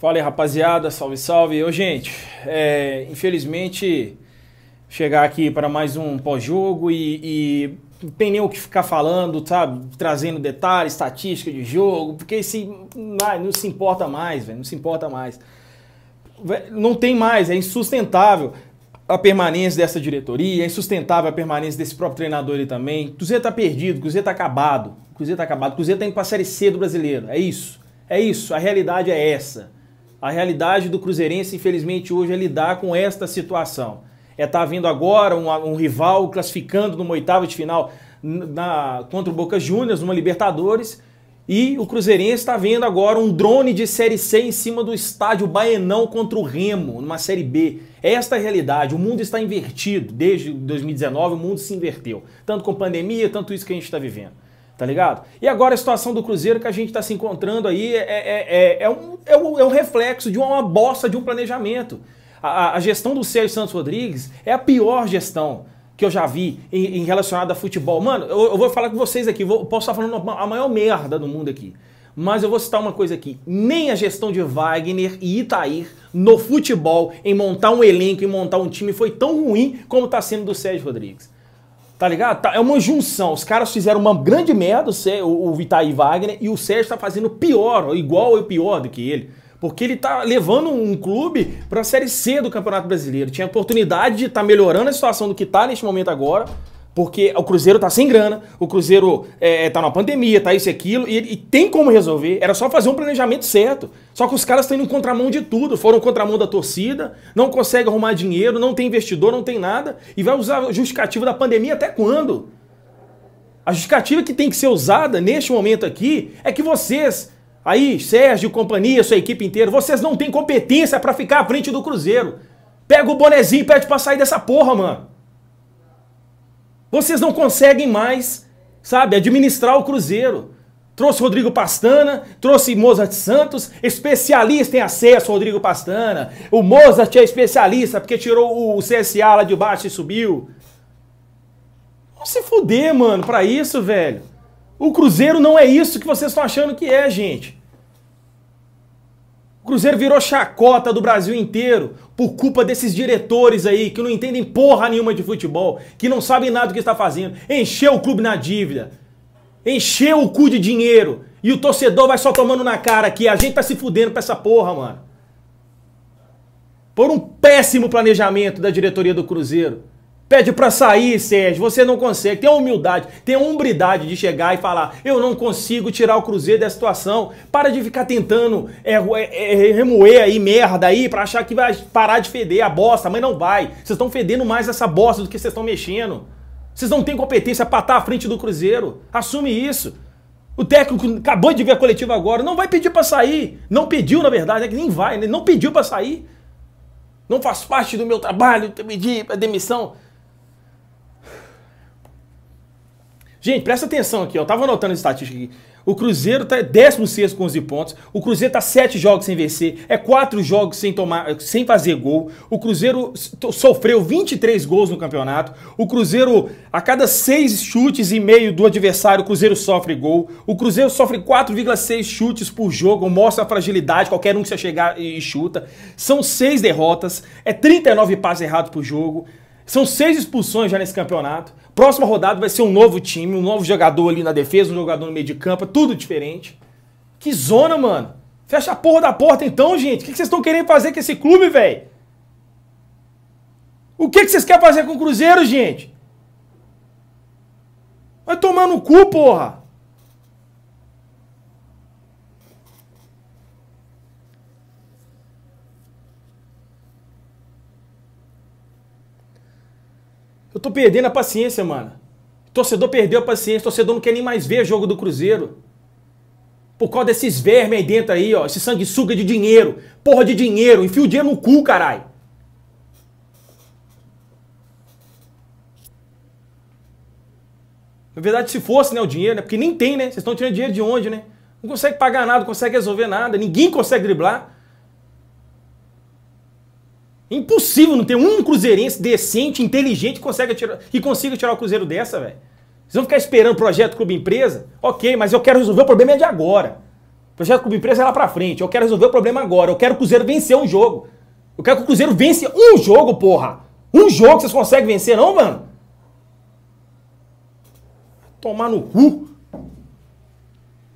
Fala aí, rapaziada. Salve, salve. Ô, gente, é, infelizmente, chegar aqui para mais um pós-jogo e, e não tem nem o que ficar falando, sabe? Trazendo detalhes, estatística de jogo, porque se, não, não se importa mais, velho. Não se importa mais. Não tem mais, é insustentável a permanência dessa diretoria, é insustentável a permanência desse próprio treinador ali também. Cruzeiro tá perdido, Cruzeiro tá acabado. Cruzeiro tá acabado. Cruzeiro tem tá que passar pra Série C do brasileiro. É isso. É isso. A realidade é essa. A realidade do Cruzeirense, infelizmente, hoje é lidar com esta situação. É estar tá vindo agora um, um, rival classificando numa oitava de final na, contra o Boca Juniors, numa Libertadores. E o Cruzeirense está vendo agora um drone de Série C em cima do estádio Baenão contra o Remo, numa Série B. Esta é a realidade. O mundo está invertido. Desde 2019, o mundo se inverteu. Tanto com pandemia, tanto isso que a gente está vivendo tá ligado? E agora a situação do Cruzeiro que a gente está se encontrando aí é é, é, é, é, um, é, um, é um reflexo de uma, uma bosta de um planejamento. A, a, gestão do Sérgio Santos Rodrigues é a pior gestão que eu já vi em, em relacionada a futebol. Mano, eu, eu, vou falar com vocês aqui, vou, posso estar falando a maior merda do mundo aqui. Mas eu vou citar uma coisa aqui. Nem a gestão de Wagner e Itair no futebol, em montar um elenco, e montar um time, foi tão ruim como está sendo do Sérgio Rodrigues. Tá ligado? Tá, é uma junção. Os caras fizeram uma grande merda, o, o Vitaí Wagner, e o Sérgio tá fazendo pior, igual ou pior do que ele. Porque ele tá levando um clube para a Série C do Campeonato Brasileiro. Tinha a oportunidade de estar tá melhorando a situação do que tá neste momento agora. Porque o Cruzeiro tá sem grana, o Cruzeiro é, é tá na pandemia, tá isso e aquilo, e, e, tem como resolver. Era só fazer um planejamento certo. Só que os caras estão indo contra mão de tudo, foram contra mão da torcida, não consegue arrumar dinheiro, não tem investidor, não tem nada, e vai usar a justificativa da pandemia até quando? A justificativa que tem que ser usada neste momento aqui é que vocês, aí, Sérgio, companhia, sua equipe inteira, vocês não têm competência para ficar à frente do Cruzeiro. Pega o bonezinho e pede pra sair dessa porra, mano. Vocês não conseguem mais, sabe, administrar o Cruzeiro. Trouxe Rodrigo Pastana, trouxe Mozart Santos, especialista em acesso, Rodrigo Pastana. O Mozart é especialista porque tirou o CSA lá de baixo e subiu. Vamos se fuder, mano, pra isso, velho. O Cruzeiro não é isso que vocês estão achando que é, gente. Cruzeiro virou chacota do Brasil inteiro por culpa desses diretores aí que não entendem porra nenhuma de futebol, que não sabem nada do que está fazendo. Encheu o clube na dívida, encheu o cu de dinheiro e o torcedor vai só tomando na cara que a gente tá se fudendo pra essa porra, mano. Por um péssimo planejamento da diretoria do Cruzeiro. Pede para sair, Sérgio, você não consegue. Tem humildade, tem a umbridade de chegar e falar: eu não consigo tirar o Cruzeiro dessa situação. Para de ficar tentando é, é, é, é, remoer aí merda aí para achar que vai parar de feder a bosta, mas não vai. Vocês estão fedendo mais essa bosta do que vocês estão mexendo. Vocês não têm competência para estar à frente do Cruzeiro. Assume isso. O técnico acabou de ver a coletiva agora, não vai pedir para sair. Não pediu, na verdade, né? nem vai, né? não pediu para sair. Não faz parte do meu trabalho pedir a demissão. Gente, presta atenção aqui, ó. Eu tava anotando a estatística aqui. O Cruzeiro tá 16 com 11 pontos. O Cruzeiro tá 7 jogos sem vencer. É 4 jogos sem tomar, sem fazer gol. O Cruzeiro sofreu 23 gols no campeonato. O Cruzeiro, a cada 6 chutes e meio do adversário, o Cruzeiro sofre gol. O Cruzeiro sofre 4,6 chutes por jogo. Mostra a fragilidade, qualquer um que você chegar e chuta. São 6 derrotas. É 39 passos errados por jogo. São 6 expulsões já nesse campeonato. Próxima rodada vai ser um novo time, um novo jogador ali na defesa, um jogador no meio de campo, é tudo diferente. Que zona, mano. Fecha a porra da porta então, gente. O que vocês estão querendo fazer com esse clube, velho? O que vocês querem fazer com o Cruzeiro, gente? Vai tomar no cu, porra. Eu tô perdendo a paciência, mano. Torcedor perdeu a paciência, torcedor não quer nem mais ver jogo do Cruzeiro. Por causa desses vermes aí dentro aí, ó. Esse sanguessuga de dinheiro. Porra de dinheiro. Enfia o dinheiro no cu, caralho. Na verdade, se fosse, né, o dinheiro, né? Porque nem tem, né? Vocês estão tirando dinheiro de onde, né? Não consegue pagar nada, não consegue resolver nada, ninguém consegue driblar. Impossível não ter um cruzeirense decente, inteligente que, consegue tirar, que consiga tirar o Cruzeiro dessa, velho. Vocês vão ficar esperando o projeto Clube Empresa? Ok, mas eu quero resolver o problema é de agora. projeto Clube Empresa é lá pra frente. Eu quero resolver o problema agora. Eu quero o Cruzeiro vencer um jogo. Eu quero que o Cruzeiro vença um jogo, porra. Um jogo vocês conseguem vencer, não, mano? Tomar no cu.